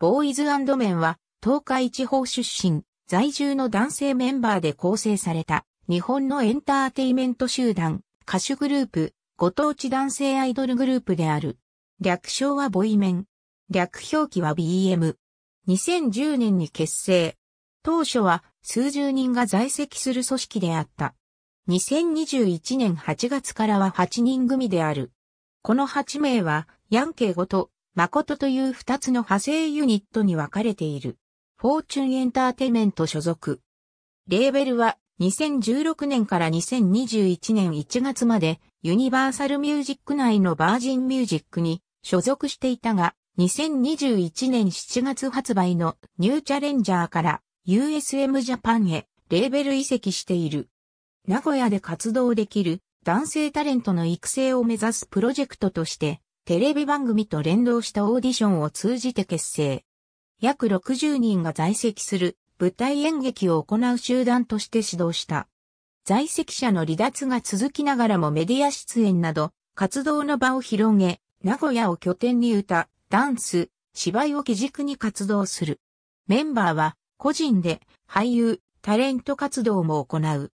ボーイズメンは、東海地方出身、在住の男性メンバーで構成された、日本のエンターテイメント集団、歌手グループ、ご当地男性アイドルグループである。略称はボイメン。略表記は BM。2010年に結成。当初は数十人が在籍する組織であった。2021年8月からは8人組である。この8名は、ヤンケーごと、誠という二つの派生ユニットに分かれている。フォーチュンエンターテイメント所属。レーベルは2016年から2021年1月までユニバーサルミュージック内のバージンミュージックに所属していたが、2021年7月発売のニューチャレンジャーから USM ジャパンへレーベル移籍している。名古屋で活動できる男性タレントの育成を目指すプロジェクトとしてテレビ番組と連動したオーディションを通じて結成。約60人が在籍する舞台演劇を行う集団として指導した。在籍者の離脱が続きながらもメディア出演など、活動の場を広げ、名古屋を拠点に歌、ダンス、芝居を基軸に活動する。メンバーは個人で俳優、タレント活動も行う。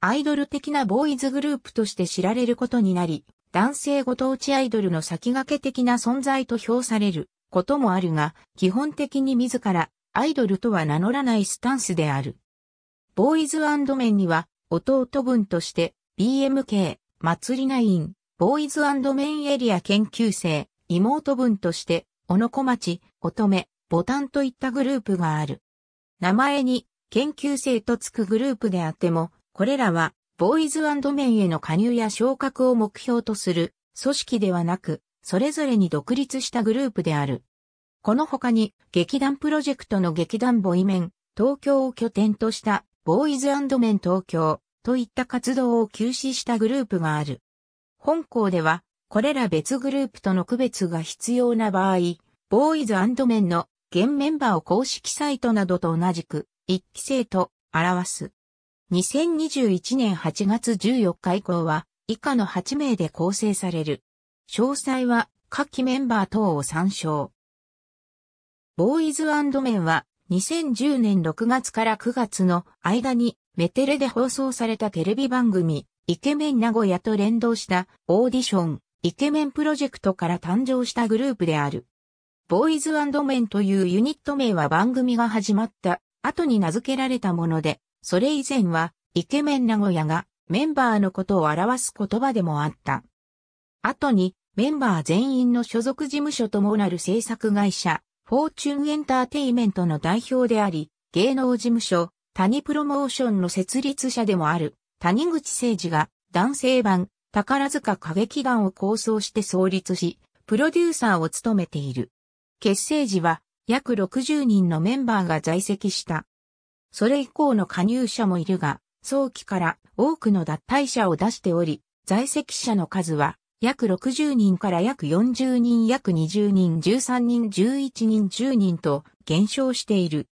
アイドル的なボーイズグループとして知られることになり、男性ご当地アイドルの先駆け的な存在と評されることもあるが、基本的に自らアイドルとは名乗らないスタンスである。ボーイズメンには弟分として BMK、祭りナイン、ボーイズメンエリア研究生、妹分として、小野小町、乙女、ボタンといったグループがある。名前に研究生とつくグループであっても、これらはボーイズメンへの加入や昇格を目標とする組織ではなく、それぞれに独立したグループである。この他に、劇団プロジェクトの劇団ボイメン、東京を拠点としたボーイズメン東京といった活動を休止したグループがある。本校では、これら別グループとの区別が必要な場合、ボーイズメンの現メンバーを公式サイトなどと同じく、一期生と表す。2021年8月14日以降は、以下の8名で構成される。詳細は、下記メンバー等を参照。ボーイズメンは、2010年6月から9月の間に、メテレで放送されたテレビ番組、イケメン名古屋と連動したオーディション、イケメンプロジェクトから誕生したグループである。ボーイズメンというユニット名は番組が始まった後に名付けられたもので、それ以前は、イケメン名古屋がメンバーのことを表す言葉でもあった。後に、メンバー全員の所属事務所ともなる制作会社、フォーチュンエンターテイメントの代表であり、芸能事務所、谷プロモーションの設立者でもある、谷口誠二が男性版、宝塚歌劇団を構想して創立し、プロデューサーを務めている。結成時は約60人のメンバーが在籍したそれ以降の加入者もいるが、早期から多くの脱退者を出しており、在籍者の数は約60人から約40人、約20人、13人、11人、10人と減少している。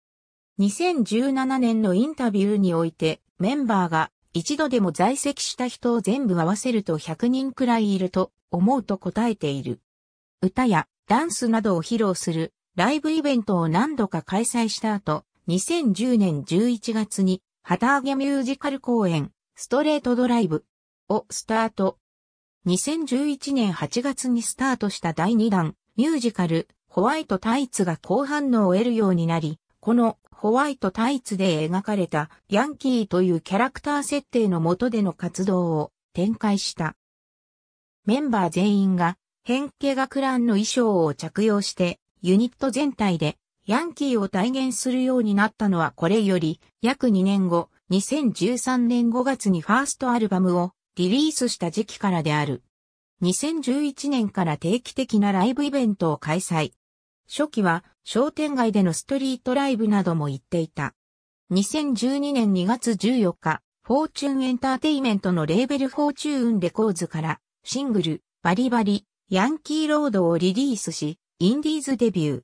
2017年のインタビューにおいて、メンバーが一度でも在籍した人を全部合わせると100人くらいいると思うと答えている。歌やダンスなどを披露するライブイベントを何度か開催した後、2010年11月に旗揚げミュージカル公演ストレートドライブをスタート。2011年8月にスタートした第2弾ミュージカルホワイトタイツが高反応を得るようになり、このホワイトタイツで描かれたヤンキーというキャラクター設定の下での活動を展開した。メンバー全員が変形学ランの衣装を着用してユニット全体でヤンキーを体現するようになったのはこれより、約2年後、2013年5月にファーストアルバムをリリースした時期からである。2011年から定期的なライブイベントを開催。初期は商店街でのストリートライブなども行っていた。2012年2月14日、フォーチュンエンターテイメントのレーベルフォーチューンレコーズからシングルバリバリヤンキーロードをリリースし、インディーズデビュー。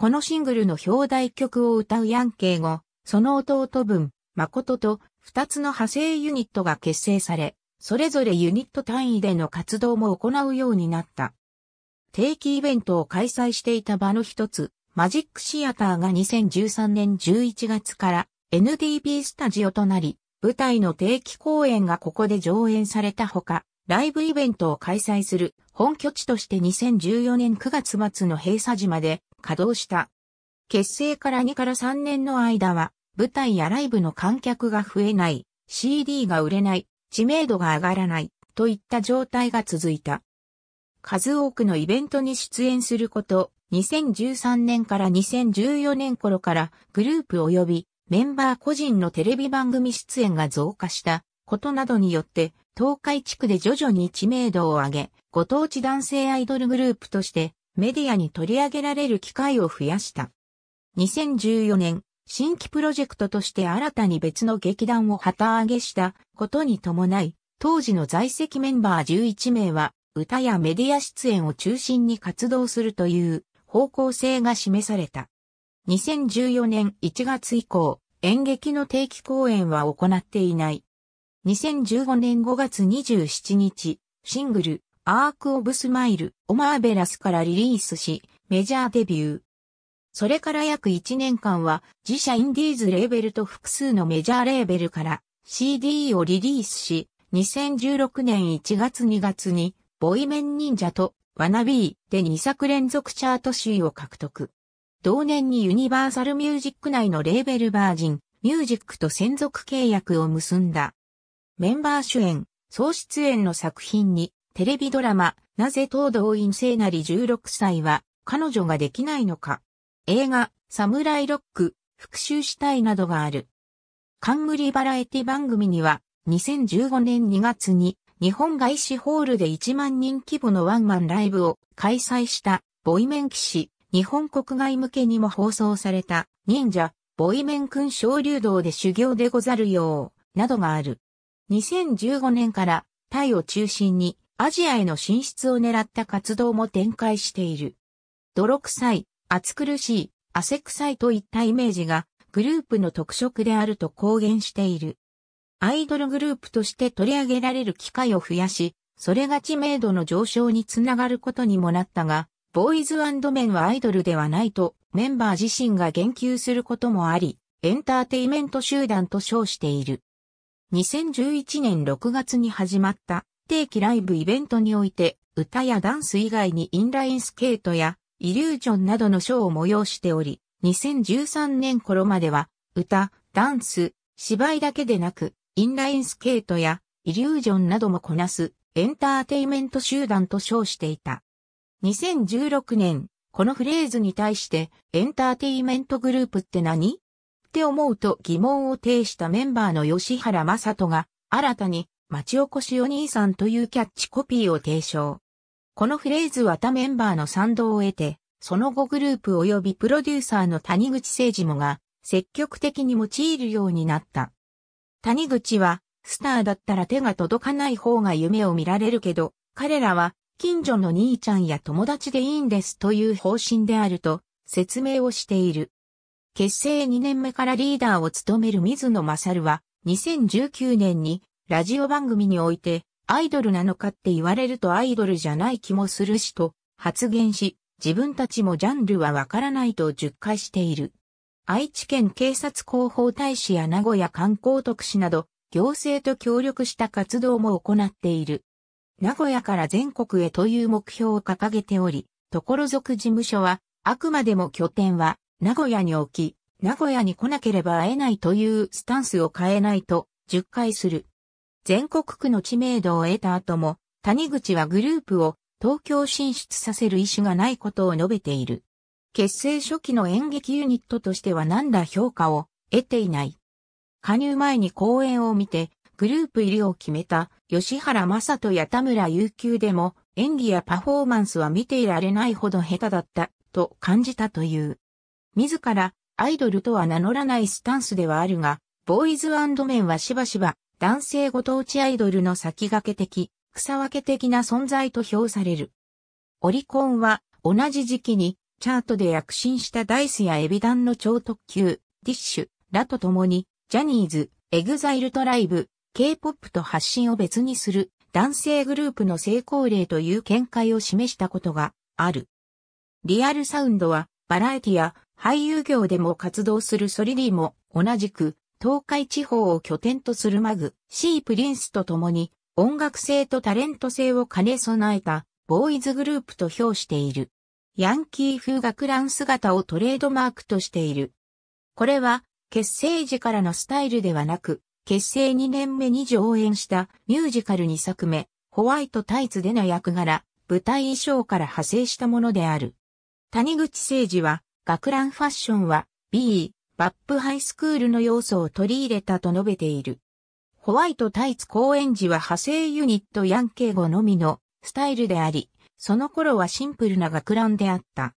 このシングルの表題曲を歌うヤンケイ後、その弟分、誠と二つの派生ユニットが結成され、それぞれユニット単位での活動も行うようになった。定期イベントを開催していた場の一つ、マジックシアターが2013年11月から NDB スタジオとなり、舞台の定期公演がここで上演されたほか、ライブイベントを開催する本拠地として2014年9月末の閉鎖時まで稼働した。結成から2から3年の間は、舞台やライブの観客が増えない、CD が売れない、知名度が上がらない、といった状態が続いた。数多くのイベントに出演すること、2013年から2014年頃からグループ及びメンバー個人のテレビ番組出演が増加したことなどによって、東海地区で徐々に知名度を上げ、ご当地男性アイドルグループとしてメディアに取り上げられる機会を増やした。2014年、新規プロジェクトとして新たに別の劇団を旗揚げしたことに伴い、当時の在籍メンバー11名は歌やメディア出演を中心に活動するという方向性が示された。2014年1月以降、演劇の定期公演は行っていない。2015年5月27日、シングル、アーク・オブ・スマイル、オマーベラスからリリースし、メジャーデビュー。それから約1年間は自社インディーズレーベルと複数のメジャーレーベルから CD をリリースし、2016年1月2月にボイメン忍者とワナビーで2作連続チャート首位を獲得。同年にユニバーサルミュージック内のレーベルバージン、ミュージックと専属契約を結んだ。メンバー主演、総出演の作品にテレビドラマ、なぜ東道院聖なり16歳は、彼女ができないのか。映画、サムライロック、復讐したいなどがある。冠バラエティ番組には、2015年2月に、日本外資ホールで1万人規模のワンマンライブを開催した、ボイメン騎士、日本国外向けにも放送された、忍者、ボイメン君小流道で修行でござるよう、などがある。2015年から、タイを中心に、アジアへの進出を狙った活動も展開している。泥臭い、暑苦しい、汗臭いといったイメージがグループの特色であると公言している。アイドルグループとして取り上げられる機会を増やし、それが知名度の上昇につながることにもなったが、ボーイズメンはアイドルではないとメンバー自身が言及することもあり、エンターテイメント集団と称している。2011年6月に始まった定期ライブイベントにおいて、歌やダンス以外にインラインスケートやイリュージョンなどのショーを催しており、2013年頃までは、歌、ダンス、芝居だけでなく、インラインスケートやイリュージョンなどもこなすエンターテイメント集団と称していた。2016年、このフレーズに対してエンターテイメントグループって何って思うと疑問を呈したメンバーの吉原正人が新たに町おこしお兄さんというキャッチコピーを提唱。このフレーズは他メンバーの賛同を得て、その後グループ及びプロデューサーの谷口誠二もが積極的に用いるようになった。谷口は、スターだったら手が届かない方が夢を見られるけど、彼らは近所の兄ちゃんや友達でいいんですという方針であると説明をしている。結成2年目からリーダーを務める水野勝は2019年にラジオ番組において、アイドルなのかって言われるとアイドルじゃない気もするしと発言し、自分たちもジャンルはわからないと述回している。愛知県警察広報大使や名古屋観光特使など、行政と協力した活動も行っている。名古屋から全国へという目標を掲げており、所属事務所は、あくまでも拠点は、名古屋に置き、名古屋に来なければ会えないというスタンスを変えないと、10回する。全国区の知名度を得た後も、谷口はグループを東京進出させる意思がないことを述べている。結成初期の演劇ユニットとしては何ら評価を得ていない。加入前に公演を見て、グループ入りを決めた吉原正人や田村悠久でも演技やパフォーマンスは見ていられないほど下手だったと感じたという。自らアイドルとは名乗らないスタンスではあるが、ボーイズメンはしばしば男性ご当地アイドルの先駆け的、草分け的な存在と評される。オリコンは同じ時期にチャートで躍進したダイスやエビダンの超特急、ディッシュ、らと共に、ジャニーズ、エグザイルトライブ、K-POP と発信を別にする男性グループの成功例という見解を示したことがある。リアルサウンドはバラエティや俳優業でも活動するソリディも同じく東海地方を拠点とするマグ、シー・プリンスと共に、音楽性とタレント性を兼ね備えた、ボーイズグループと評している。ヤンキー風学ラン姿をトレードマークとしている。これは、結成時からのスタイルではなく、結成2年目に上演したミュージカル2作目、ホワイトタイツでの役柄、舞台衣装から派生したものである。谷口誠二は、学ランファッションは、B、バップハイスクールの要素を取り入れたと述べている。ホワイトタイツ公演時は派生ユニットヤンケイ語のみのスタイルであり、その頃はシンプルな学ランであった。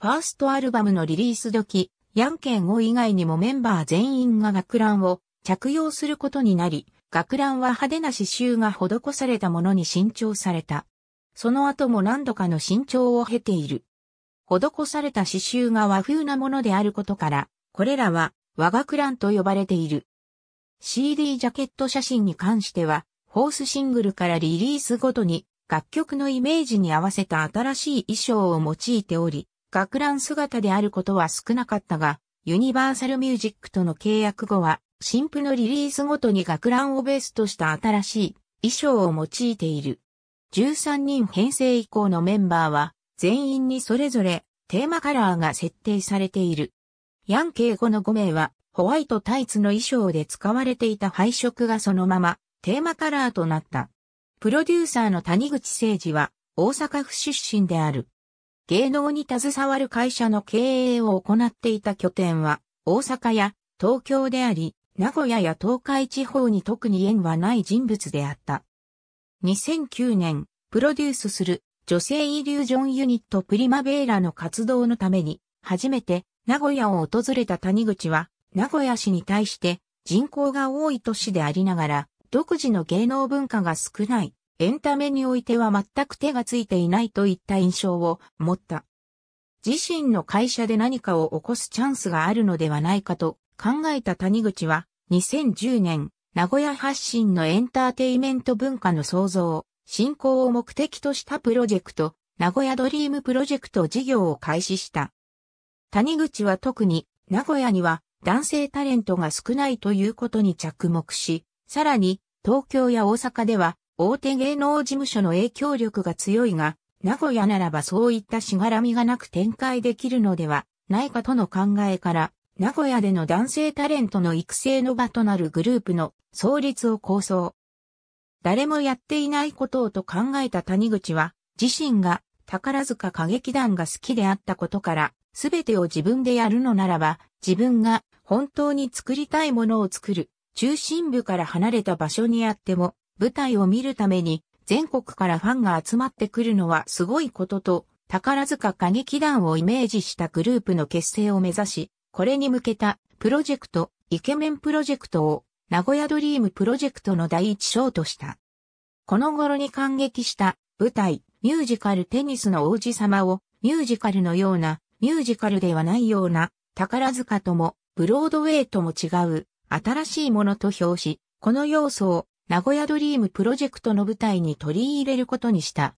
ファーストアルバムのリリース時、ヤンケイ語以外にもメンバー全員が学ランを着用することになり、学ランは派手な刺繍が施されたものに新調された。その後も何度かの新調を経ている。施された刺繍が和風なものであることから、これらは、我がクランと呼ばれている。CD ジャケット写真に関しては、ホースシングルからリリースごとに、楽曲のイメージに合わせた新しい衣装を用いており、学ラン姿であることは少なかったが、ユニバーサルミュージックとの契約後は、新婦のリリースごとに学ランをベースとした新しい衣装を用いている。13人編成以降のメンバーは、全員にそれぞれテーマカラーが設定されている。ヤンイ語の5名は、ホワイトタイツの衣装で使われていた配色がそのまま、テーマカラーとなった。プロデューサーの谷口誠二は、大阪府出身である。芸能に携わる会社の経営を行っていた拠点は、大阪や東京であり、名古屋や東海地方に特に縁はない人物であった。2009年、プロデュースする女性イリュージョンユニットプリマベーラの活動のために、初めて名古屋を訪れた谷口は、名古屋市に対して人口が多い都市でありながら、独自の芸能文化が少ない、エンタメにおいては全く手がついていないといった印象を持った。自身の会社で何かを起こすチャンスがあるのではないかと考えた谷口は、2010年、名古屋発信のエンターテイメント文化の創造、振興を目的としたプロジェクト、名古屋ドリームプロジェクト事業を開始した。谷口は特に名古屋には男性タレントが少ないということに着目し、さらに東京や大阪では大手芸能事務所の影響力が強いが、名古屋ならばそういったしがらみがなく展開できるのではないかとの考えから、名古屋での男性タレントの育成の場となるグループの創立を構想。誰もやっていないことをと考えた谷口は、自身が宝塚歌劇団が好きであったことから、すべてを自分でやるのならば、自分が本当に作りたいものを作る、中心部から離れた場所にあっても、舞台を見るために全国からファンが集まってくるのはすごいことと、宝塚歌劇団をイメージしたグループの結成を目指し、これに向けたプロジェクト、イケメンプロジェクトを名古屋ドリームプロジェクトの第一章とした。この頃に感激した舞台、ミュージカルテニスの王子様をミュージカルのようなミュージカルではないような、宝塚とも、ブロードウェイとも違う、新しいものと評し、この要素を、名古屋ドリームプロジェクトの舞台に取り入れることにした。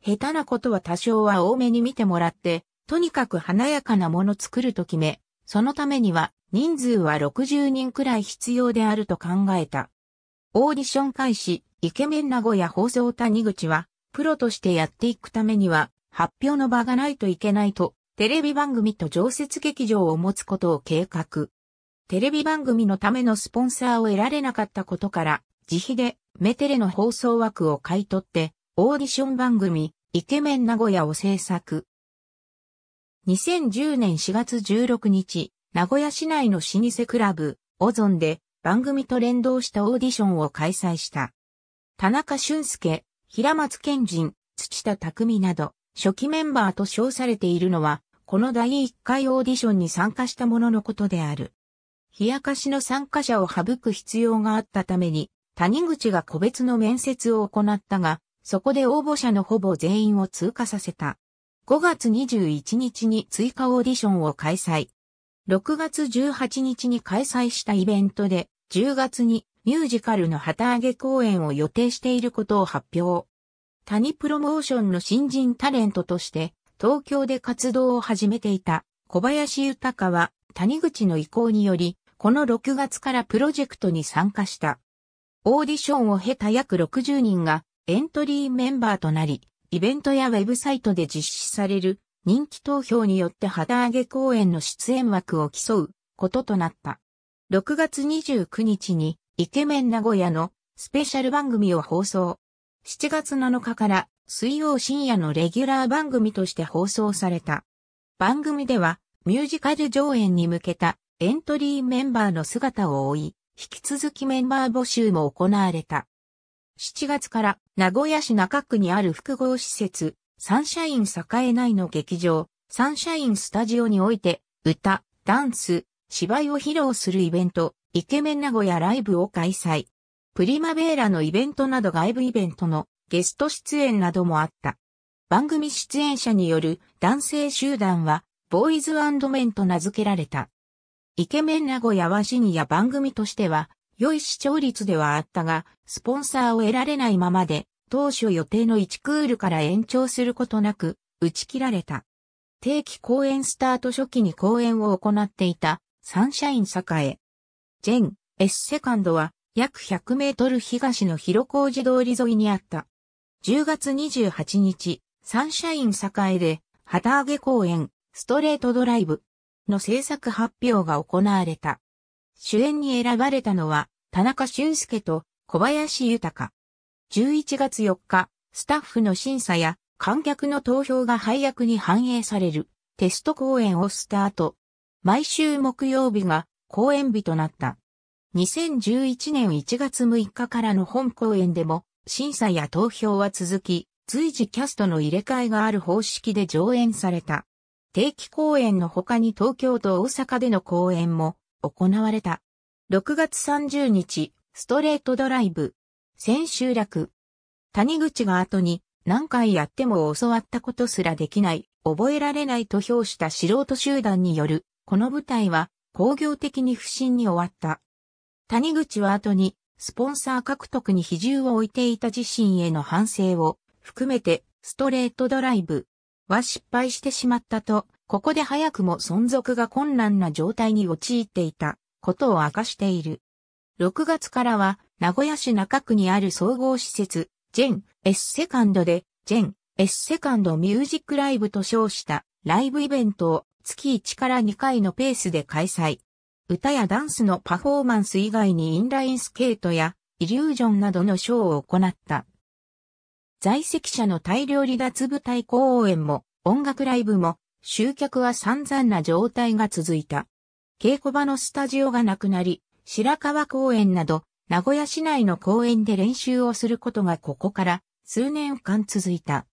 下手なことは多少は多めに見てもらって、とにかく華やかなもの作ると決め、そのためには人数は60人くらい必要であると考えた。オーディション開始、イケメン名古屋放送谷口は、プロとしてやっていくためには、発表の場がないといけないとテレビ番組と常設劇場を持つことを計画。テレビ番組のためのスポンサーを得られなかったことから、自費でメテレの放送枠を買い取って、オーディション番組、イケメン名古屋を制作。2010年4月16日、名古屋市内の老舗クラブ、オゾンで番組と連動したオーディションを開催した。田中俊介、平松健人、土田匠など、初期メンバーと称されているのは、この第1回オーディションに参加したもののことである。冷やかしの参加者を省く必要があったために、谷口が個別の面接を行ったが、そこで応募者のほぼ全員を通過させた。5月21日に追加オーディションを開催。6月18日に開催したイベントで、10月にミュージカルの旗揚げ公演を予定していることを発表。谷プロモーションの新人タレントとして、東京で活動を始めていた小林豊は谷口の意向により、この6月からプロジェクトに参加した。オーディションを経た約60人がエントリーメンバーとなり、イベントやウェブサイトで実施される人気投票によって旗揚げ公演の出演枠を競うこととなった。6月29日にイケメン名古屋のスペシャル番組を放送。7月7日から水曜深夜のレギュラー番組として放送された。番組では、ミュージカル上演に向けたエントリーメンバーの姿を追い、引き続きメンバー募集も行われた。7月から名古屋市中区にある複合施設、サンシャイン栄内の劇場、サンシャインスタジオにおいて、歌、ダンス、芝居を披露するイベント、イケメン名古屋ライブを開催。プリマベーラのイベントなど外部イベントのゲスト出演などもあった。番組出演者による男性集団は、ボーイズメンと名付けられた。イケメン名古屋はシニア番組としては、良い視聴率ではあったが、スポンサーを得られないままで、当初予定の1クールから延長することなく、打ち切られた。定期公演スタート初期に公演を行っていた、サンシャイン栄。ジェン、S セカンドは、約100メートル東の広小路通り沿いにあった。10月28日、サンシャイン栄で、旗揚げ公演、ストレートドライブの制作発表が行われた。主演に選ばれたのは、田中俊介と小林豊。11月4日、スタッフの審査や観客の投票が配役に反映されるテスト公演をスタート。毎週木曜日が公演日となった。2011年1月6日からの本公演でも審査や投票は続き、随時キャストの入れ替えがある方式で上演された。定期公演の他に東京と大阪での公演も行われた。6月30日、ストレートドライブ。千秋楽。谷口が後に何回やっても教わったことすらできない、覚えられないと評した素人集団による、この舞台は工業的に不審に終わった。谷口は後にスポンサー獲得に比重を置いていた自身への反省を含めてストレートドライブは失敗してしまったと、ここで早くも存続が困難な状態に陥っていたことを明かしている。6月からは名古屋市中区にある総合施設、ジェン・エスセカンドで、ジェン・エスセカンドミュージックライブと称したライブイベントを月1から2回のペースで開催。歌やダンスのパフォーマンス以外にインラインスケートやイリュージョンなどのショーを行った。在籍者の大量離脱舞台公演も音楽ライブも集客は散々な状態が続いた。稽古場のスタジオがなくなり、白川公園など名古屋市内の公園で練習をすることがここから数年間続いた。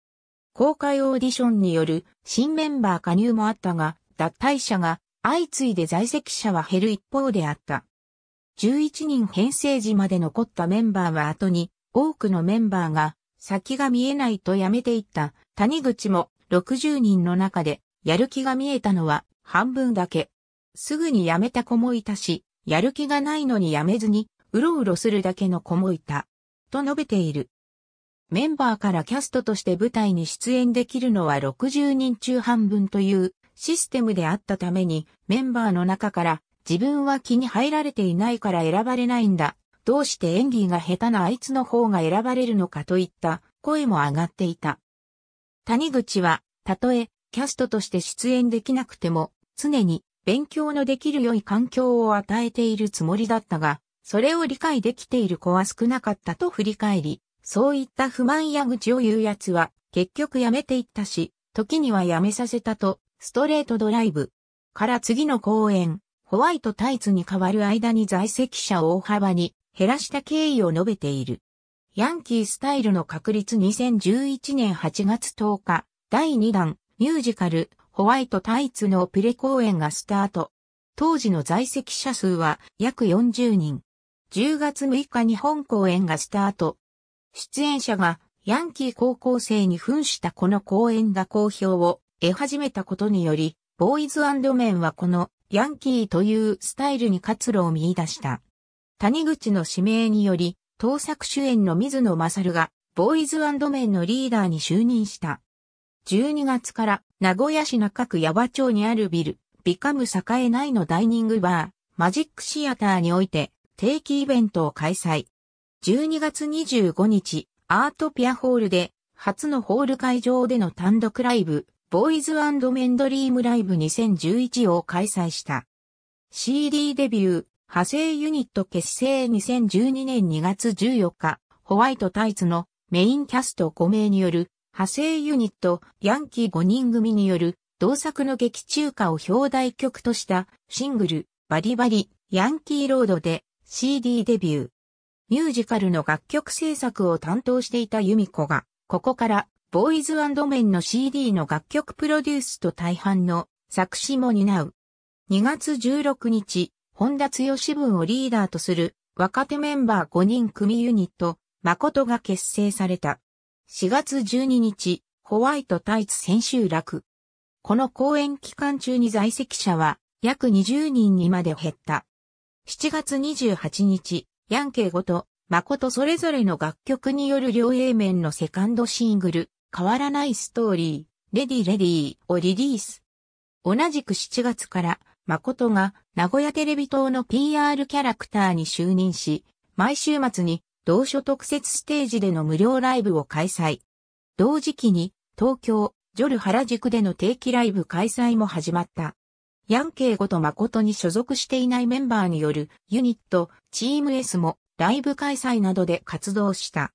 公開オーディションによる新メンバー加入もあったが、脱退者が相次いで在籍者は減る一方であった。11人編成時まで残ったメンバーは後に、多くのメンバーが先が見えないと辞めていった。谷口も60人の中でやる気が見えたのは半分だけ。すぐに辞めた子もいたし、やる気がないのに辞めずに、うろうろするだけの子もいた。と述べている。メンバーからキャストとして舞台に出演できるのは60人中半分というシステムであったために、メンバーの中から自分は気に入られていないから選ばれないんだ。どうして演技が下手なあいつの方が選ばれるのかといった声も上がっていた。谷口は、たとえキャストとして出演できなくても、常に勉強のできる良い環境を与えているつもりだったが、それを理解できている子は少なかったと振り返り、そういった不満や愚痴を言う奴は、結局やめていったし、時にはやめさせたとストレートドライブから次の公演、ホワイトタイツに変わる間に在籍者を大幅に減らした経緯を述べている。ヤンキースタイルの確立2011年8月10日、第2弾、ミュージカル、ホワイトタイツのプレ公演がスタート。当時の在籍者数は約40人。10月6日に本公演がスタート。出演者がヤンキー高校生に扮したこの公演が好評を得始めたことにより、ボーイズメンはこのヤンキーというスタイルに活路を見出した。谷口の指名により、盗作主演の水野勝が、ボーイズメンのリーダーに就任した。12月から、名古屋市中区矢場町にあるビル、ビカム栄内のダイニングバー、マジックシアターにおいて、定期イベントを開催。12月25日、アートピアホールで、初のホール会場での単独ライブ、ボーイズメンドリームライブ2011を開催した。CD デビュー、派生ユニット結成2012年2月14日、ホワイトタイツのメインキャスト5名による、派生ユニット、ヤンキー5人組による、同作の劇中歌を表題曲としたシングル、バリバリ、ヤンキーロードで CD デビュー。ミュージカルの楽曲制作を担当していたユミコが、ここからボーイズメンの CD の楽曲プロデュースと大半の作詞も担う。2月16日、本田剛文をリーダーとする若手メンバー5人組ユニット、誠が結成された。4月12日、ホワイトタイツ千秋楽。この公演期間中に在籍者は約20人にまで減った。7月28日、ヤンケイごと、誠それぞれの楽曲による両 A 面のセカンドシングル、変わらないストーリー、レディレディーをリリース。同じく7月から、誠が名古屋テレビ塔の PR キャラクターに就任し、毎週末に同所特設ステージでの無料ライブを開催。同時期に東京、ジョル原宿での定期ライブ開催も始まった。ヤンケイごと誠に所属していないメンバーによるユニット、チーム S もライブ開催などで活動した。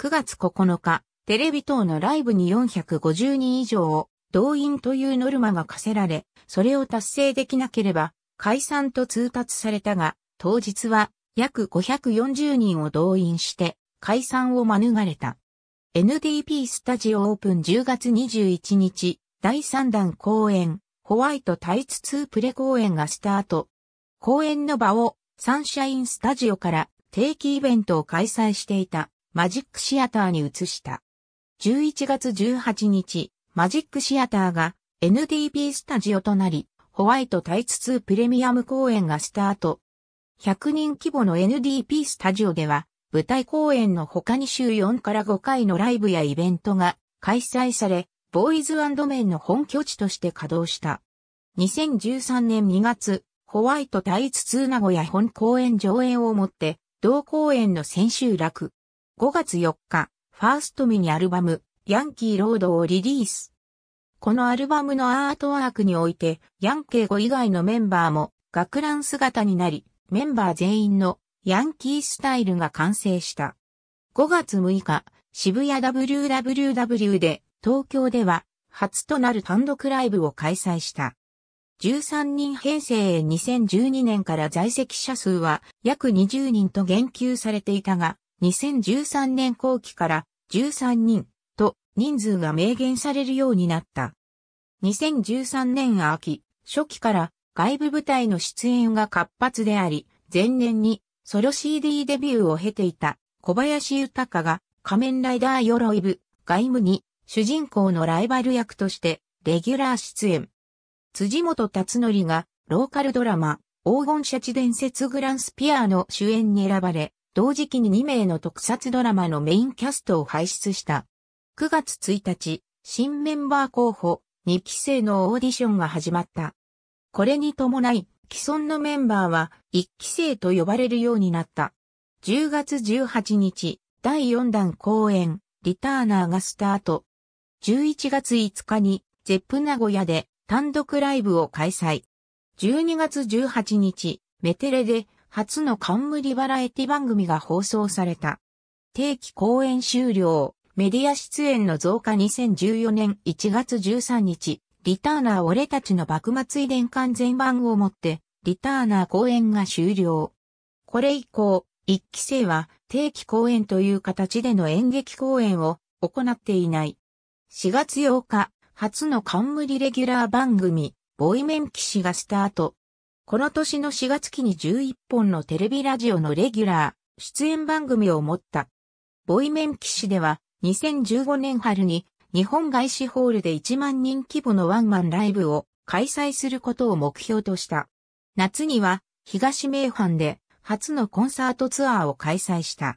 9月9日、テレビ等のライブに450人以上を動員というノルマが課せられ、それを達成できなければ解散と通達されたが、当日は約540人を動員して解散を免れた。NDP スタジオオープン10月21日、第3弾公演、ホワイトタイツ2プレ公演がスタート。公演の場をサンシャインスタジオから定期イベントを開催していたマジックシアターに移した。11月18日、マジックシアターが NDB スタジオとなり、ホワイトタイツ2プレミアム公演がスタート。100人規模の NDP スタジオでは、舞台公演の他に週4から5回のライブやイベントが開催され、ボーイズメンの本拠地として稼働した。2013年2月、ホワイトタイツ2名古屋本公演上演をもって、同公演の千秋楽。5月4日、ファーストミニアルバム、ヤンキーロードをリリース。このアルバムのアートワークにおいて、ヤンケー語以外のメンバーも学ラン姿になり、メンバー全員のヤンキースタイルが完成した。5月6日、渋谷 WWW で東京では初となる単独ライブを開催した。13人編成へ2012年から在籍者数は約20人と言及されていたが、2013年後期から13人と人数が明言されるようになった。2013年秋、初期から外部部隊の出演が活発であり、前年にソロ CD デビューを経ていた小林豊が仮面ライダー鎧部外務に主人公のライバル役としてレギュラー出演。辻元達則がローカルドラマ黄金シャチ伝説グランスピアの主演に選ばれ、同時期に2名の特撮ドラマのメインキャストを輩出した。9月1日、新メンバー候補、2期生のオーディションが始まった。これに伴い、既存のメンバーは1期生と呼ばれるようになった。10月18日、第4弾公演、リターナーがスタート。11月5日に、ゼップ名古屋で単独ライブを開催。12月18日、メテレで初の冠バラエティ番組が放送された。定期公演終了、メディア出演の増加2014年1月13日、リターナー俺たちの幕末遺伝完全版をもって、リターナー公演が終了。これ以降、一期生は定期公演という形での演劇公演を行っていない。4月8日、初の冠レギュラー番組、ボイメン騎士がスタート。この年の4月期に11本のテレビラジオのレギュラー、出演番組を持った。ボイメン騎士では、2015年春に、日本外資ホールで1万人規模のワンマンライブを開催することを目標とした。夏には、東名阪で、初のコンサートツアーを開催した。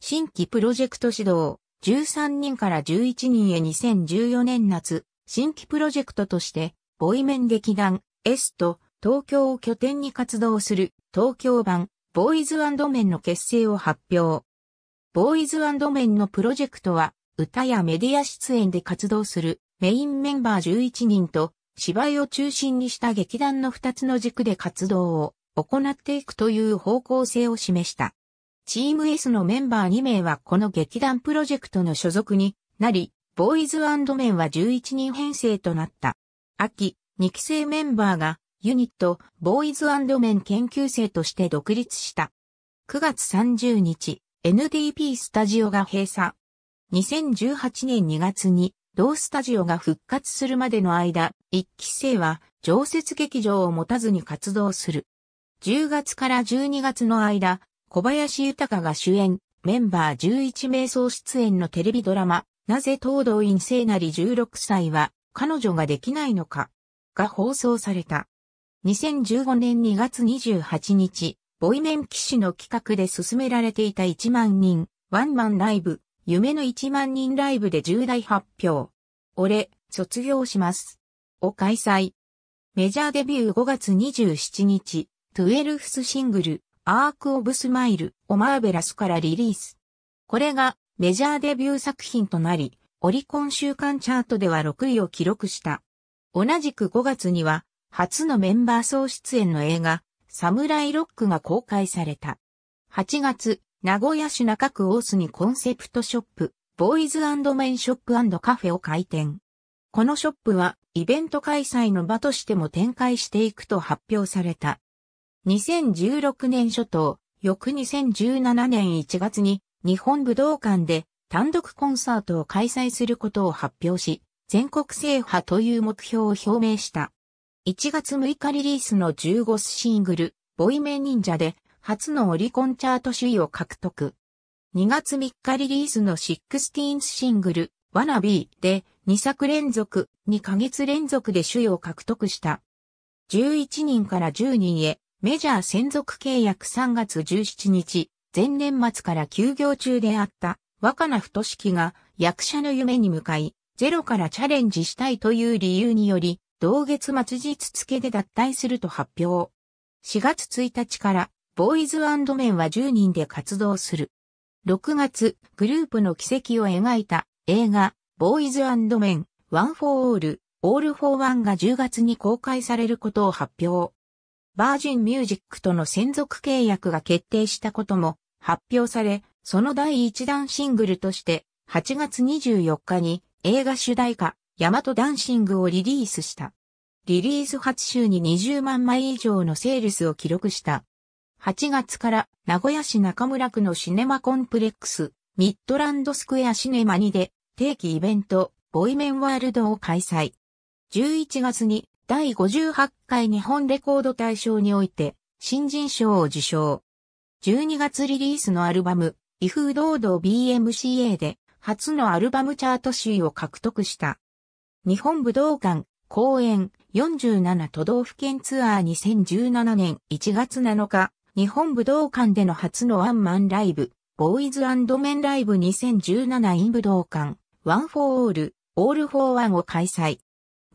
新規プロジェクト指導、13人から11人へ2014年夏、新規プロジェクトとして、ボイメン劇団、S と、東京を拠点に活動する東京版ボーイズメンの結成を発表。ボーイズメンのプロジェクトは歌やメディア出演で活動するメインメンバー11人と芝居を中心にした劇団の2つの軸で活動を行っていくという方向性を示した。チーム S のメンバー2名はこの劇団プロジェクトの所属になり、ボーイズメンは11人編成となった。秋、2期生メンバーがユニット、ボーイズメン研究生として独立した。9月30日、NDP スタジオが閉鎖。2018年2月に、同スタジオが復活するまでの間、一期生は常設劇場を持たずに活動する。10月から12月の間、小林豊が主演、メンバー11名総出演のテレビドラマ、なぜ東道院聖なり16歳は、彼女ができないのか、が放送された。2015年2月28日、ボイメン騎士の企画で進められていた1万人、ワンマンライブ、夢の1万人ライブで重大発表。俺、卒業します。を開催。メジャーデビュー5月27日、12th シングル、アーク・オブ・スマイル、をマーベラスからリリース。これがメジャーデビュー作品となり、オリコン週間チャートでは6位を記録した。同じく5月には、初のメンバー総出演の映画、サムライロックが公開された。8月、名古屋市中区大須にコンセプトショップ、ボーイズメンショップカフェを開店。このショップは、イベント開催の場としても展開していくと発表された。2016年初頭、翌2017年1月に、日本武道館で単独コンサートを開催することを発表し、全国制覇という目標を表明した。1月6日リリースの15シングル、ボイメ忍者で初のオリコンチャート首位を獲得。2月3日リリースの16シングル、ワナビーで2作連続、2ヶ月連続で首位を獲得した。11人から10人へ、メジャー専属契約3月17日、前年末から休業中であった若菜太式が役者の夢に向かい、ゼロからチャレンジしたいという理由により、同月末日付で脱退すると発表。4月1日から、ボーイズメンは10人で活動する。6月、グループの軌跡を描いた映画、ボーイズメン、ワン・フォー・オール、オール・フォー・ワンが10月に公開されることを発表。バージン・ミュージックとの専属契約が決定したことも発表され、その第1弾シングルとして、8月24日に映画主題歌、ヤマトダンシングをリリースした。リリース初週に20万枚以上のセールスを記録した。8月から名古屋市中村区のシネマコンプレックス、ミッドランドスクエアシネマ2で定期イベント、ボイメンワールドを開催。11月に第58回日本レコード大賞において新人賞を受賞。12月リリースのアルバム、イフードード BMCA で初のアルバムチャート集を獲得した。日本武道館、公演、47都道府県ツアー2017年1月7日、日本武道館での初のワンマンライブ、ボーイズメンライブ2017イン武道館、ワンフォーオール、オールフォーワンを開催。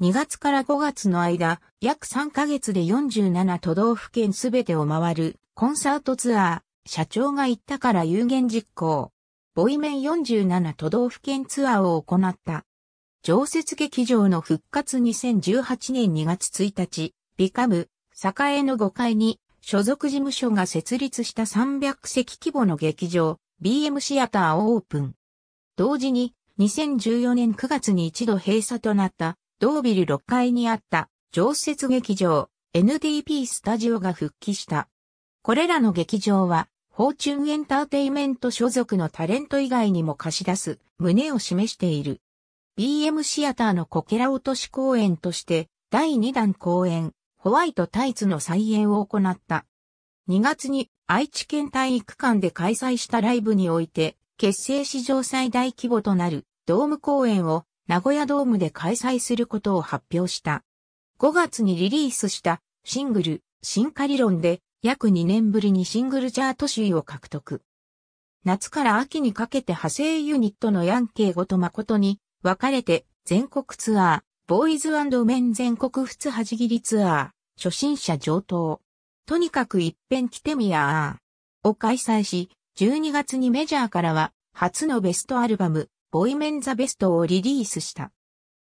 2月から5月の間、約3ヶ月で47都道府県すべてを回る、コンサートツアー、社長が行ったから有言実行。ボイメン47都道府県ツアーを行った。常設劇場の復活2018年2月1日、ビカム、栄の5階に、所属事務所が設立した300席規模の劇場、BM シアターをオープン。同時に、2014年9月に一度閉鎖となった、ドービル6階にあった、常設劇場、NDP スタジオが復帰した。これらの劇場は、フォーチュンエンターテイメント所属のタレント以外にも貸し出す、胸を示している。BM シアターのこけら落とし公演として、第2弾公演、ホワイトタイツの再演を行った。2月に愛知県体育館で開催したライブにおいて、結成史上最大規模となるドーム公演を名古屋ドームで開催することを発表した。5月にリリースしたシングル、進化理論で約2年ぶりにシングルチャート首位を獲得。夏から秋にかけて派生ユニットのヤンケイゴと誠に分かれて、全国ツアー、ボーイズメン全国普通じ切りツアー、初心者上等。とにかく一遍来てみやー。を開催し、12月にメジャーからは、初のベストアルバム、ボイメンザベストをリリースした。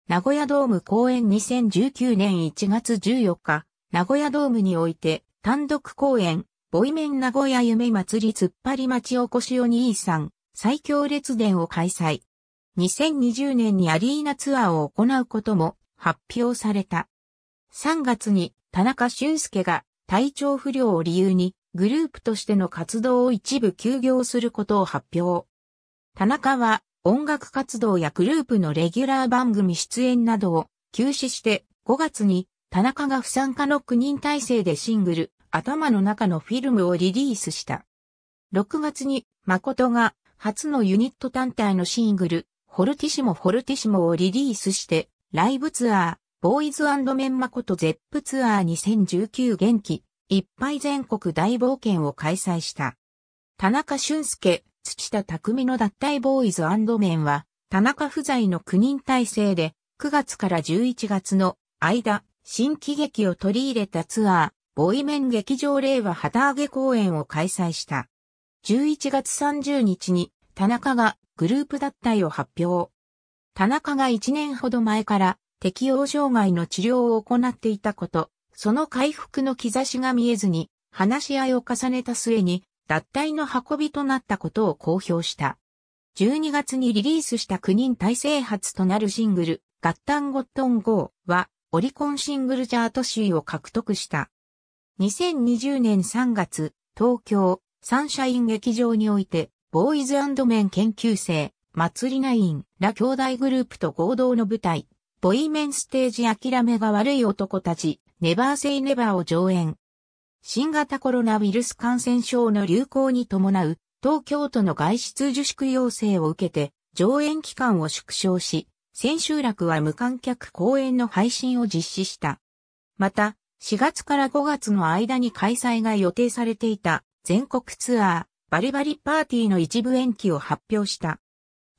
名古屋ドーム公演2019年1月14日、名古屋ドームにおいて、単独公演、ボイメン名古屋夢祭り突っ張り町おこしお兄さん、最強列伝を開催。2020年にアリーナツアーを行うことも発表された。3月に田中俊介が体調不良を理由にグループとしての活動を一部休業することを発表。田中は音楽活動やグループのレギュラー番組出演などを休止して5月に田中が不参加の9人体制でシングル頭の中のフィルムをリリースした。6月に誠が初のユニット単体のシングルホルティシモホルティシモをリリースして、ライブツアー、ボーイズメンマことゼップツアー2019元気、いっぱい全国大冒険を開催した。田中俊介、土田匠の脱退ボーイズメンは、田中不在の9人体制で、9月から11月の間、新喜劇を取り入れたツアー、ボーイメン劇場令和旗揚げ公演を開催した。11月30日に、田中がグループ脱退を発表。田中が1年ほど前から適応障害の治療を行っていたこと、その回復の兆しが見えずに話し合いを重ねた末に脱退の運びとなったことを公表した。12月にリリースした9人体制初となるシングル、ガッタンゴットン GO はオリコンシングルジャート首位を獲得した。2020年3月、東京、サンシャイン劇場において、ボーイズメン研究生、祭りナインら兄弟グループと合同の舞台、ボイメンステージ諦めが悪い男たち、ネバーセイネバーを上演。新型コロナウイルス感染症の流行に伴う、東京都の外出自粛要請を受けて、上演期間を縮小し、千秋楽は無観客公演の配信を実施した。また、4月から5月の間に開催が予定されていた全国ツアー、バリバリパーティーの一部延期を発表した。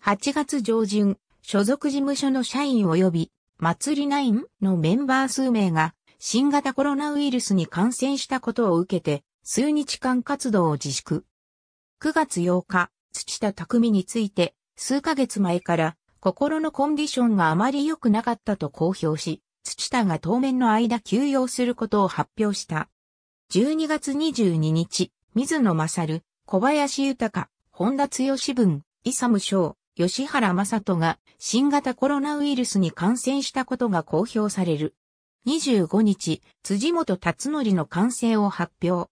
8月上旬、所属事務所の社員及び、祭りナインのメンバー数名が、新型コロナウイルスに感染したことを受けて、数日間活動を自粛。9月8日、土田匠について、数ヶ月前から、心のコンディションがあまり良くなかったと公表し、土田が当面の間休養することを発表した。12月22日、水野勝、小林豊、本田剛文、イサム翔、吉原正人が新型コロナウイルスに感染したことが公表される。25日、辻元達則の感染を発表。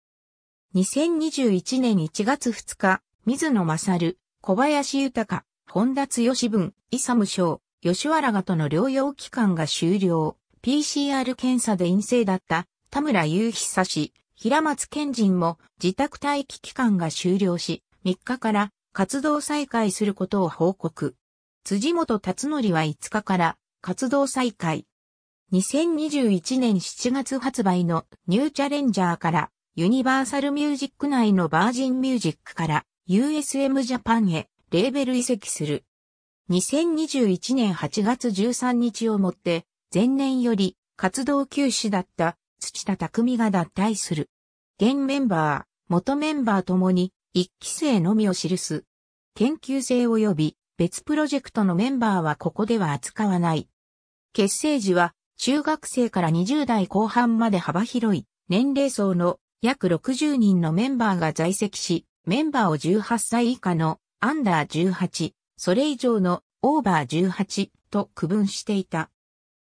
2021年1月2日、水野勝、小林豊、本田剛文、イサム翔、吉原がとの療養期間が終了。PCR 検査で陰性だった田村雄久氏、平松賢人も自宅待機期間が終了し、3日から活動再開することを報告。辻元達則は5日から活動再開。2021年7月発売のニューチャレンジャーからユニバーサルミュージック内のバージンミュージックから USM ジャパンへレーベル移籍する。2021年8月13日をもって前年より活動休止だった土田匠が脱退する。現メンバー、元メンバーともに、一期生のみを記す。研究生及び別プロジェクトのメンバーはここでは扱わない。結成時は中学生から20代後半まで幅広い年齢層の約60人のメンバーが在籍し、メンバーを18歳以下のアンダー18、それ以上のオーバー18と区分していた。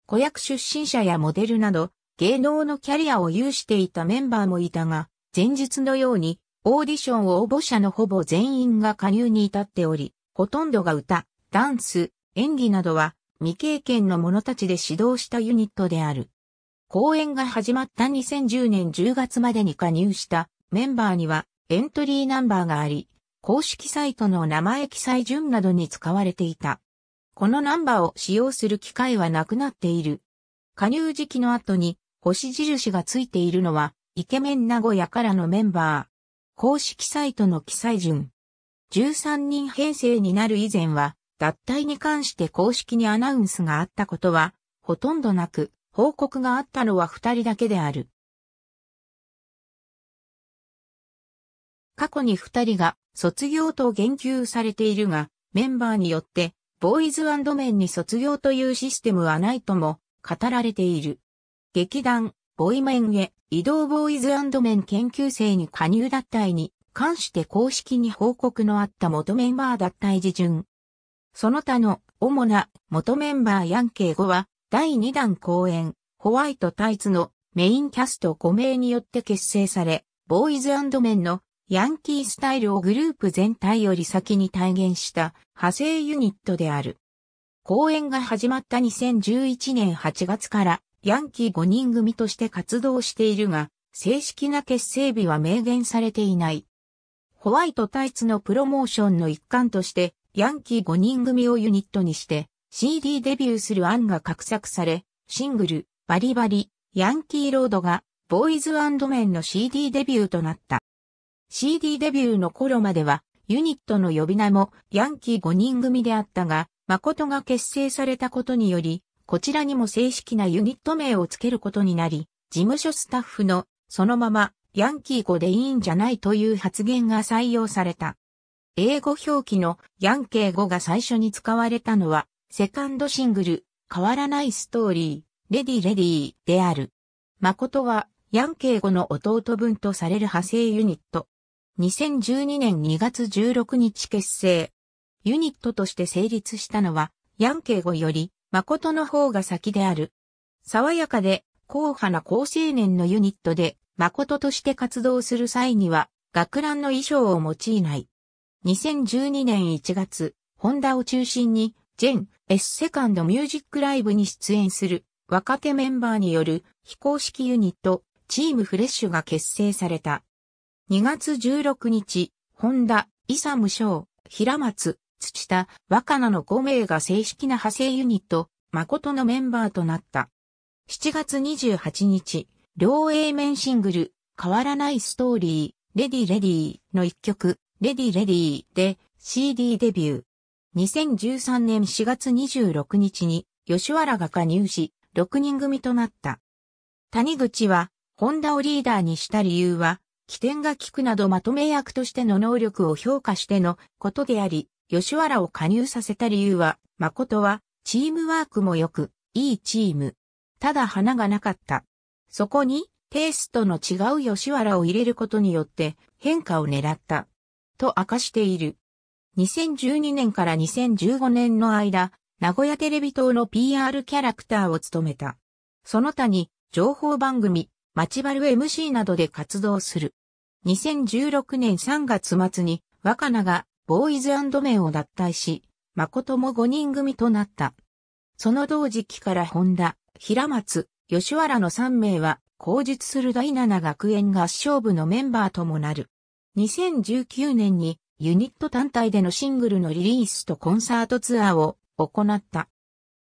子役出身者やモデルなど芸能のキャリアを有していたメンバーもいたが、前日のように、オーディション応募者のほぼ全員が加入に至っており、ほとんどが歌、ダンス、演技などは未経験の者たちで指導したユニットである。公演が始まった2010年10月までに加入したメンバーにはエントリーナンバーがあり、公式サイトの名前記載順などに使われていた。このナンバーを使用する機会はなくなっている。加入時期の後に星印がついているのは、イケメン名古屋からのメンバー。公式サイトの記載順。13人編成になる以前は、脱退に関して公式にアナウンスがあったことは、ほとんどなく、報告があったのは2人だけである。過去に2人が卒業と言及されているが、メンバーによって、ボーイズメンに卒業というシステムはないとも語られている。劇団、ボイメンへ、移動ボーイズメン研究生に加入脱退に、関して公式に報告のあった元メンバー脱退事順。その他の主な元メンバーヤンケイ後は第2弾公演ホワイトタイツのメインキャスト5名によって結成され、ボーイズメンのヤンキースタイルをグループ全体より先に体現した派生ユニットである。公演が始まった2011年8月からヤンキー5人組として活動しているが、正式な結成日は明言されていない。ホワイトタイツのプロモーションの一環として、ヤンキー5人組をユニットにして、CD デビューする案が画策され、シングル、バリバリ、ヤンキーロードが、ボーイズメンの CD デビューとなった。CD デビューの頃までは、ユニットの呼び名もヤンキー5人組であったが、誠が結成されたことにより、こちらにも正式なユニット名を付けることになり、事務所スタッフの、そのまま、ヤンキー語でいいんじゃないという発言が採用された。英語表記のヤンケー語が最初に使われたのは、セカンドシングル、変わらないストーリー、レディレディーである。誠は、ヤンケー語の弟分とされる派生ユニット。2012年2月16日結成。ユニットとして成立したのは、ヤンケー語より、誠の方が先である。爽やかで、硬派な高青年のユニットで、誠として活動する際には、学ランの衣装を用いない。2012年1月、ホンダを中心に、ジェン、S セカンドミュージックライブに出演する若手メンバーによる非公式ユニット、チームフレッシュが結成された。2月16日、ホンダ、イサムショー、平松、した若菜の5名が正式な派生ユニット、誠のメンバーとなった。7月28日、両 A 面シングル、変わらないストーリー、レディレディの一曲、レディレディで CD デビュー。2013年4月26日に吉原が加入し、6人組となった。谷口は、ホンダをリーダーにした理由は、起点が効くなどまとめ役としての能力を評価してのことであり、吉原を加入させた理由は、誠は、チームワークも良く、いいチーム。ただ花がなかった。そこに、テイストの違う吉原を入れることによって変化を狙った。と明かしている。2012年から2015年の間、名古屋テレビ塔の PR キャラクターを務めた。その他に、情報番組、街バル MC などで活動する。2016年3月末に、若菜がボーイズメンを脱退し、誠も5人組となった。その同時期から本田、平松、吉原の3名は、後述する第7学園合唱部のメンバーともなる。2019年にユニット単体でのシングルのリリースとコンサートツアーを行った。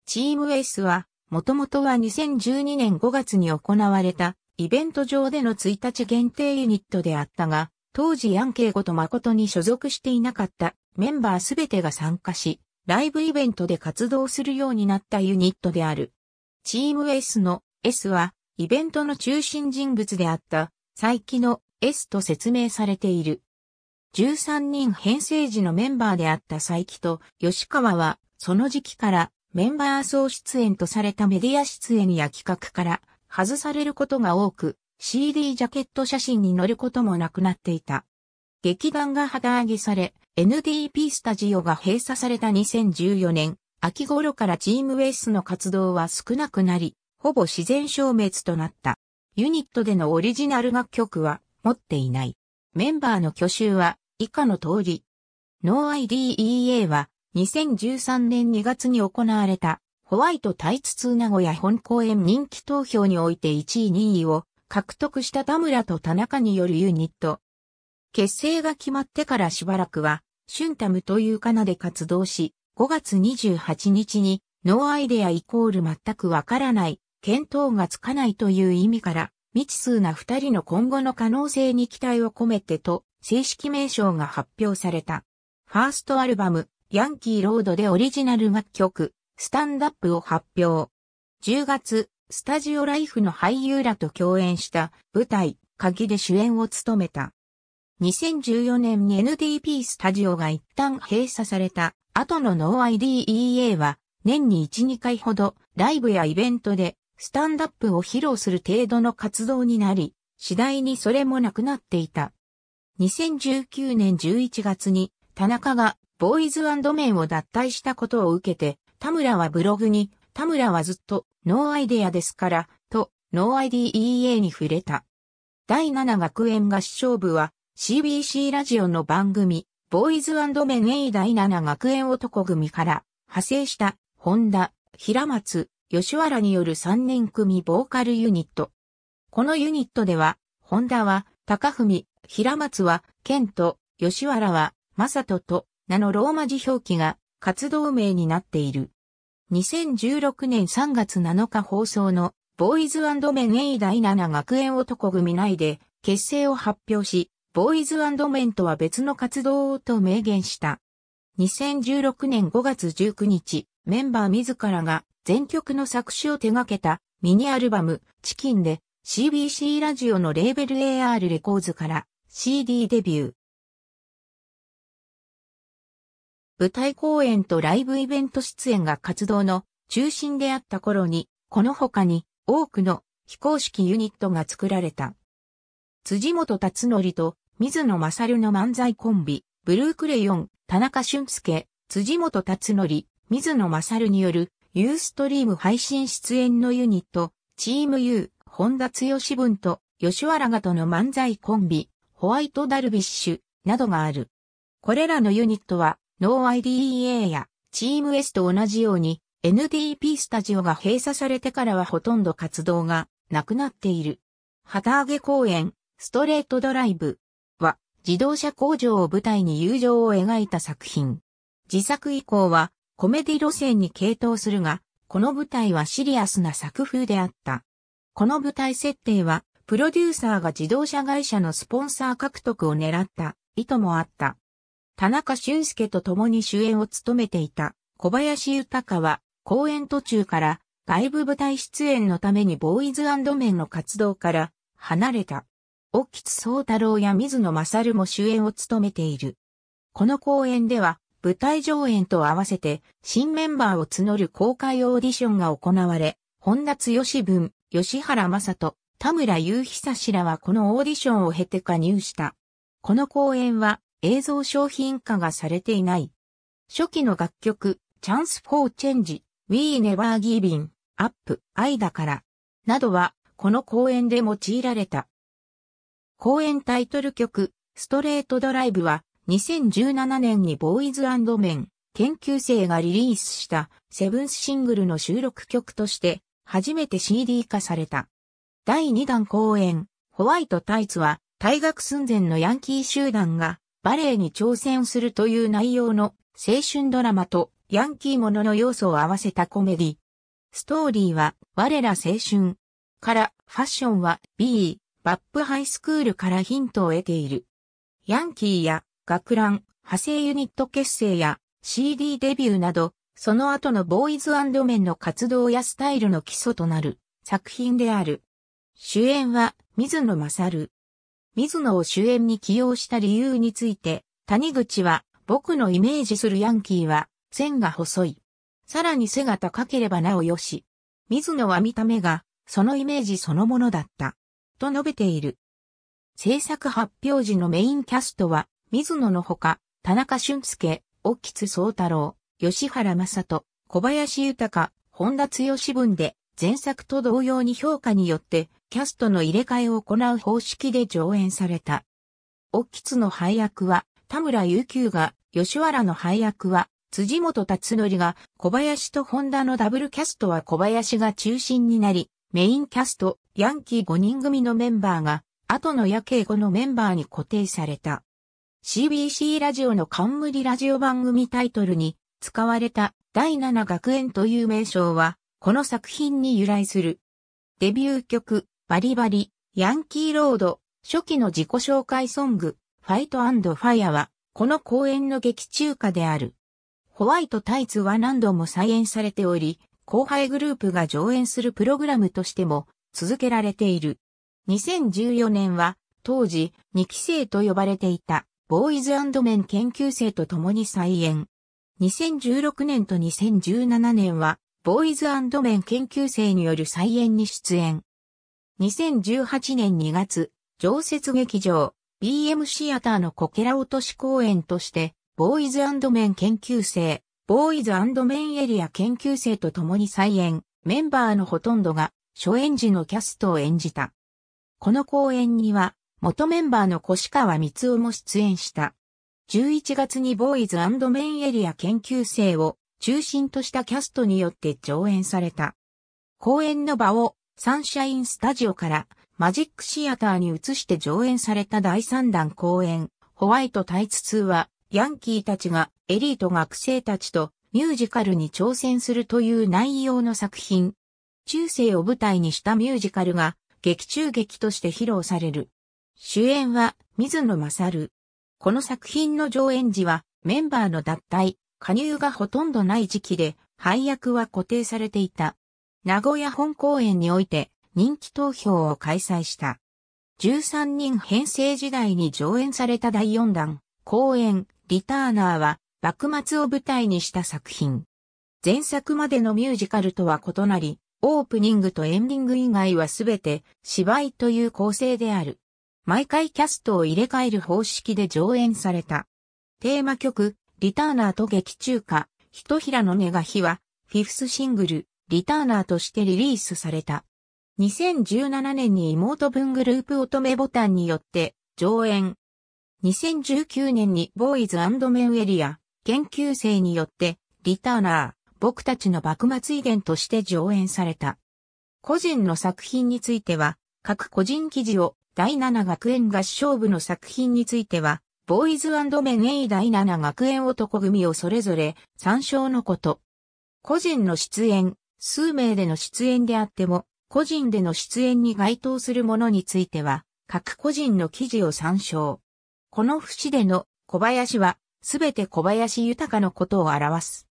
チームエースは、もともとは2012年5月に行われたイベント上での1日限定ユニットであったが、当時ヤンケイゴと誠に所属していなかったメンバーすべてが参加し、ライブイベントで活動するようになったユニットである。チーム S の S はイベントの中心人物であった佐伯の S と説明されている。13人編成時のメンバーであった佐伯と吉川はその時期からメンバー総出演とされたメディア出演や企画から外されることが多く、CD ジャケット写真に載ることもなくなっていた。劇団が旗揚げされ、NDP スタジオが閉鎖された2014年、秋頃からチームウェイスの活動は少なくなり、ほぼ自然消滅となった。ユニットでのオリジナル楽曲は持っていない。メンバーの挙手は以下の通り。NoIDEA は2013年2月に行われたホワイトタイツ2名古屋本公演人気投票において1位2位を獲得した田村と田中によるユニット。結成が決まってからしばらくは、シュンタムというカナで活動し、5月28日に、ノーアイデアイコール全くわからない、見当がつかないという意味から、未知数な二人の今後の可能性に期待を込めてと、正式名称が発表された。ファーストアルバム、ヤンキーロードでオリジナル楽曲、スタンダップを発表。10月、スタジオライフの俳優らと共演した舞台、鍵で主演を務めた。2014年に NDP スタジオが一旦閉鎖された後の NoIDEA は年に1、2回ほどライブやイベントでスタンダップを披露する程度の活動になり、次第にそれもなくなっていた。2019年11月に田中がボーイズメンを脱退したことを受けて、田村はブログに、田村はずっとノーアイデアですから、と、ノーアイディー e a に触れた。第7学園合唱部は、CBC ラジオの番組、ボーイズメン A 第7学園男組から派生した、ホンダ、平松、吉原による3年組ボーカルユニット。このユニットでは、ホンダは、高文、平松は、健と、吉原は、正人と、名のローマ字表記が活動名になっている。2016年3月7日放送のボーイズメン A 第7学園男組内で結成を発表し、ボーイズメンとは別の活動をと明言した。2016年5月19日、メンバー自らが全曲の作詞を手掛けたミニアルバムチキンで CBC ラジオのレーベル AR レコーズから CD デビュー。舞台公演とライブイベント出演が活動の中心であった頃に、この他に多くの非公式ユニットが作られた。辻元達則と水野勝の漫才コンビ、ブルークレヨン、田中俊介、辻元達則、水野勝によるユーストリーム配信出演のユニット、チーム U、本田剛文と吉原がとの漫才コンビ、ホワイトダルビッシュなどがある。これらのユニットはノー IDEA やチーム S と同じように NDP スタジオが閉鎖されてからはほとんど活動がなくなっている。旗揚げ公演、ストレートドライブは自動車工場を舞台に友情を描いた作品。自作以降はコメディ路線に傾倒するが、この舞台はシリアスな作風であった。この舞台設定はプロデューサーが自動車会社のスポンサー獲得を狙った意図もあった。田中俊介と共に主演を務めていた小林豊は公演途中から外部舞台出演のためにボーイズメンの活動から離れた。沖津宗太郎や水野勝も主演を務めている。この公演では舞台上演と合わせて新メンバーを募る公開オーディションが行われ、本田剛文、吉原正人、田村雄久氏らはこのオーディションを経て加入した。この公演は映像商品化がされていない。初期の楽曲、チャンスフォーチェンジ、We Never Giving Up、愛だから、などは、この公演で用いられた。公演タイトル曲、ストレートドライブは、2017年にボーイズメン、研究生がリリースしたセブンスシングルの収録曲として初めて CD 化された。第2弾公演、ホワイトタイツは退学寸前のヤンキー集団がバレエに挑戦するという内容の青春ドラマとヤンキーものの要素を合わせたコメディ。ストーリーは我ら青春からファッションは B、バップハイスクールからヒントを得ている。ヤンキーや学ラン、派生ユニット結成や CD デビューなど、その後のボーイズメンの活動やスタイルの基礎となる作品である。主演は水野勝。水野を主演に起用した理由について、谷口は、僕のイメージするヤンキーは、線が細い。さらに背が高ければなおよし。水野は見た目が、そのイメージそのものだった。と述べている。制作発表時のメインキャストは、水野のほか、田中俊介、沖津宗太郎、吉原正人、小林豊、本田剛文で、前作と同様に評価によってキャストの入れ替えを行う方式で上演された。オッキツの配役は田村悠久が、吉原の配役は辻本達則が、小林とホンダのダブルキャストは小林が中心になり、メインキャスト、ヤンキー5人組のメンバーが、後の夜景後のメンバーに固定された。CBC ラジオの冠ラジオ番組タイトルに使われた第7学園という名称は、この作品に由来する。デビュー曲、バリバリ、ヤンキーロード、初期の自己紹介ソング、ファイトファイアは、この公演の劇中歌である。ホワイトタイツは何度も再演されており、後輩グループが上演するプログラムとしても続けられている。2014年は、当時、2期生と呼ばれていた、ボーイズメン研究生と共に再演。2016年と2017年は、ボーイズメン研究生による再演に出演。2018年2月、常設劇場、BM シアターのこけら落とし公演として、ボーイズメン研究生、ボーイズメンエリア研究生と共に再演、メンバーのほとんどが初演時のキャストを演じた。この公演には、元メンバーの越川光夫も出演した。11月にボーイズメンエリア研究生を中心としたキャストによって上演された。公演の場をサンシャインスタジオからマジックシアターに移して上演された第3弾公演、ホワイトタイツ2は、ヤンキーたちがエリート学生たちとミュージカルに挑戦するという内容の作品。中世を舞台にしたミュージカルが劇中劇として披露される。主演は水野勝。この作品の上演時はメンバーの脱退、加入がほとんどない時期で配役は固定されていた。名古屋本公演において人気投票を開催した。13人編成時代に上演された第4弾、公演、リターナーは、幕末を舞台にした作品。前作までのミュージカルとは異なり、オープニングとエンディング以外はすべて芝居という構成である。毎回キャストを入れ替える方式で上演された。テーマ曲、リターナーと劇中歌、ひとひらの願いは、フィフスシングル、リターナーとしてリリースされた。2017年に妹分グループ乙女ボタンによって上演。2019年にボーイズメンエリア研究生によってリターナー、僕たちの幕末遺伝として上演された。個人の作品については、各個人記事を第7学園合唱部の作品については、ボーイズメン A 第7学園男組をそれぞれ参照のこと。個人の出演、数名での出演であっても、個人での出演に該当するものについては、各個人の記事を参照。この節での小林は、すべて小林豊のことを表す。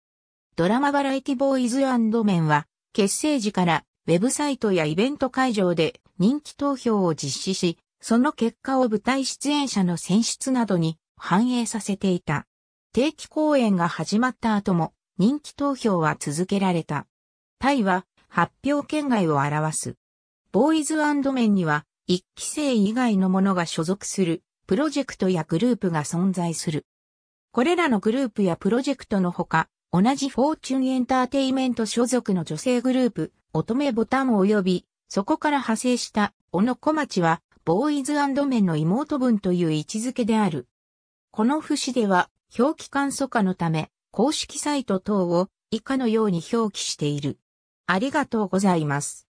ドラマバラエティボーイズメンは、結成時からウェブサイトやイベント会場で人気投票を実施し、その結果を舞台出演者の選出などに反映させていた。定期公演が始まった後も人気投票は続けられた。タイは発表圏外を表す。ボーイズメンには一期生以外の者が所属するプロジェクトやグループが存在する。これらのグループやプロジェクトのほか、同じフォーチュンエンターテイメント所属の女性グループ、乙女ボタン及び、そこから派生した小野小町は、ボーイズメンの妹分という位置づけである。この節では、表記簡素化のため、公式サイト等を以下のように表記している。ありがとうございます。